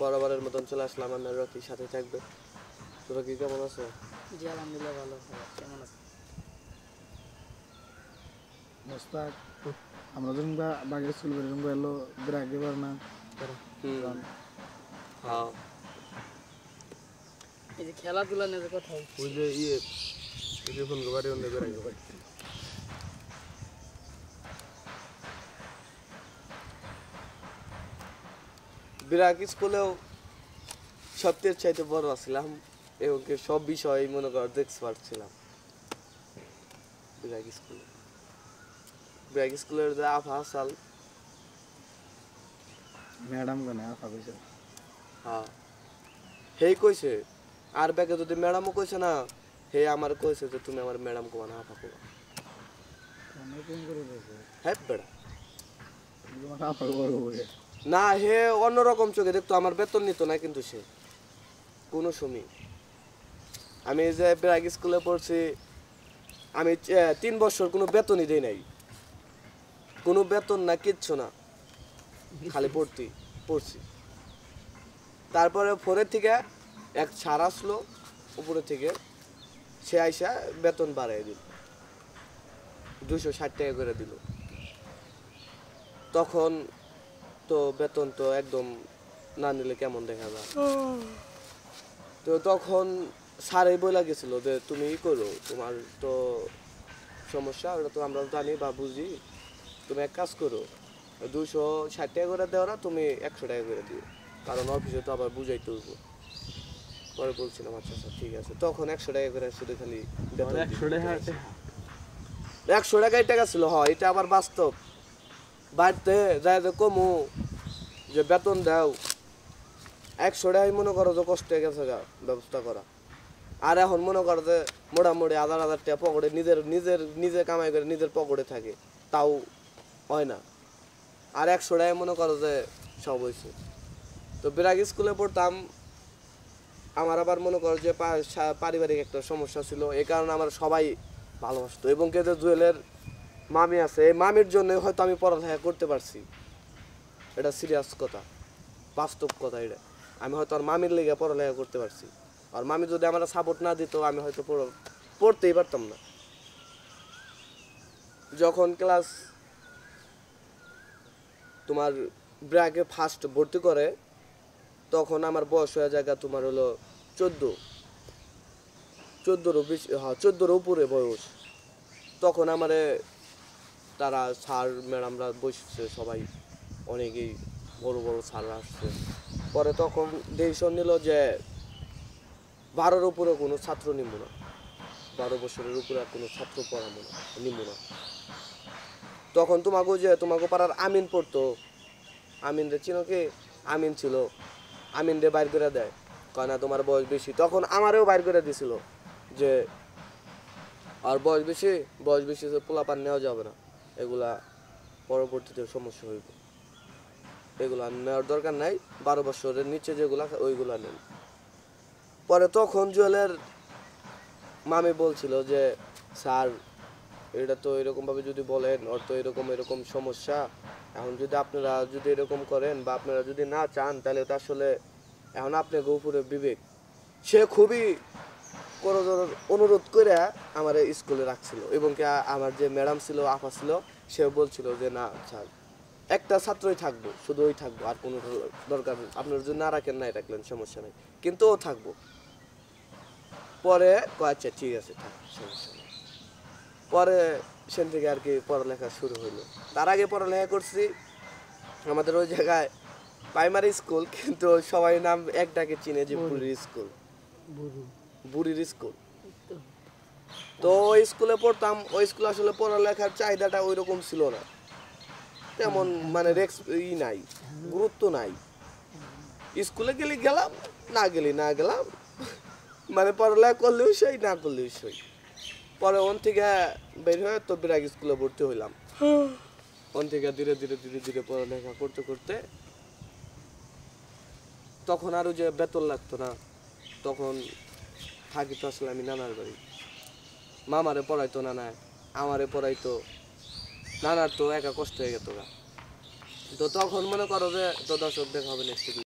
বরাবরের মতন চলে আসলাম আমি রকি সাথে থাকবে রকি কেমন আছে আলহামদুলিল্লাহ ভালো মোস্তাক আমরা যখন বাগের স্কুল যখন এলো বার না হ্যাঁ। এই যে খেলাধুলা নিয়ে কথা ওই যে ইয়ে ফোন অন্য বেরাই বিরাট স্কুলেও সবচেয়ে চাইতে বড় আসলাম এবং সব বিষয়ে মনে কর দেখতে পারছিলাম বিরাট স্কুলে বিরাট স্কুলের যে আফা সাল ম্যাডাম কেন আফা কইছে হ্যাঁ হেই কইছে আর ব্যাগে যদি ম্যাডামও কইছে না হে আমার কইছে যে তুমি আমার ম্যাডাম কো না আফা কোবা হ্যাঁ বেড়া তোমার আফা করবো না হে অন্যরকম চোখে দেখতো আমার বেতন নিত না কিন্তু সে কোনো সময় আমি যে ব্রাগ স্কুলে পড়ছি আমি তিন বছর কোনো বেতনই দেই নাই কোনো বেতন না কিচ্ছু না খালি পড়তি পড়ছি তারপরে ফোরের থেকে এক ছাড় আসলো উপরে থেকে সে আইসা বেতন বাড়াই দিল দুশো ষাট টাকা করে দিল তখন তো বেতন তো একদম না নিলে কেমন দেখা যায় তো তখন স্যারই বলে গেছিল যে তুমি ই করো তোমার তো সমস্যা ওটা তো আমরা জানি বা বুঝি তুমি এক কাজ করো দুশো ষাট টাকা করে দেওয়া না তুমি একশো টাকা করে দিও কারণ অফিসে তো আবার বুঝাই তুলবো পরে বলছিলাম আচ্ছা আচ্ছা ঠিক আছে তখন একশো টাকা করে শুধু খালি একশো টাকা একশো টাকায় টাকা ছিল হয় এটা আবার বাস্তব বাড়তে যায় যে কমু যে বেতন দাও একশো টাকাই মনে করো যে কষ্টে গেছে যা ব্যবস্থা করা আর এখন মনে করো যে মোটামুটি হাজার হাজার টাকা পকেটে নিজের নিজের নিজে কামাই করে নিজের পকেটে থাকে তাও হয় না আর একশো টাকায় মনে করো যে সব হয়েছে তো বিরাগ স্কুলে পড়তাম আমার আবার মনে করো যে পারিবারিক একটা সমস্যা ছিল এ কারণে আমার সবাই ভালোবাসত এবং কে জুয়েলের মামি আছে এই মামির জন্য হয়তো আমি পড়ালেখা করতে পারছি এটা সিরিয়াস কথা বাস্তব কথা এটা আমি হয়তো আর মামির লেগে পড়ালেখা করতে পারছি আর মামি যদি আমার সাপোর্ট না দিত আমি হয়তো পড়তেই পারতাম না যখন ক্লাস তোমার ব্র্যাকে ফার্স্ট ভর্তি করে তখন আমার বয়স হয়ে জায়গা তোমার হলো চোদ্দো চোদ্দোর বেশি হ্যাঁ চোদ্দোর উপরে বয়স তখন আমার তারা স্যার ম্যাডামরা বসছে সবাই অনেকেই বড় বড় স্যাররা আসছে পরে তখন ডিসিশন নিল যে বারোর উপরে কোনো ছাত্র নিব না বারো বছরের উপরে আর কোনো ছাত্র পড়াবো না নিব না তখন তোমাকে যে তোমাকে পাড়ার আমিন পড়তো আমিন রে কি আমিন ছিল আমিন রে বাইর করে দেয় কেন তোমার বয়স বেশি তখন আমারও বাইর করে দিছিল যে আর বয়স বেশি বয়স বেশি পোলাপান নেওয়া যাবে না এগুলা পরবর্তীতে সমস্যা হইব এগুলো নেওয়ার দরকার নাই বারো বছরের নিচে যেগুলা ওইগুলা নেন পরে তখন জুয়েলের মামি বলছিল যে স্যার এটা তো এরকমভাবে যদি বলেন ওর তো এরকম এরকম সমস্যা এখন যদি আপনারা যদি এরকম করেন বা আপনারা যদি না চান তাহলে তো আসলে এখন আপনি উপরে বিবেক সে খুবই অনুরোধ করে আমার স্কুলে রাখছিল এবং আমার যে ম্যাডাম ছিল আপা ছিল সে বলছিল যে না স্যার একটা ছাত্রই থাকবো শুধু ওই থাকবো আর কোনো দরকার নেই আপনার যদি না রাখেন নাই রাখলেন সমস্যা নেই কিন্তু ও থাকবো পরে আচ্ছা ঠিক আছে থাক সমস্যা নেই পরে সেখান থেকে আর কি পড়ালেখা শুরু হইলো তার আগে পড়ালেখা করছি আমাদের ওই জায়গায় প্রাইমারি স্কুল কিন্তু সবাই নাম এক ডাকে চিনে যে পুরীর স্কুল বুড়ির স্কুল তো ওই স্কুলে পড়তাম ওই স্কুলে আসলে পড়ালেখার চাহিদাটা ওই রকম ছিল না তেমন মানে রেক্স ই নাই গুরুত্ব নাই স্কুলে গেলে গেলাম না গেলে না গেলাম মানে পড়ালেখা করলেও সই না করলেও সই পরে ওন থেকে বের হয়ে তো বিরাগ স্কুলে ভর্তি হইলাম ওন থেকে ধীরে ধীরে ধীরে ধীরে পড়ালেখা করতে করতে তখন আরও যে বেতন লাগতো না তখন থাকি তো আসলে আমি নানার বাড়ি মামারে পড়াইতো নানায় আমারে পড়াইতো নানার তো একা কষ্ট হয়ে গেত তো তখন মনে করো যে তো দর্শক দেখা হবে নেক্সট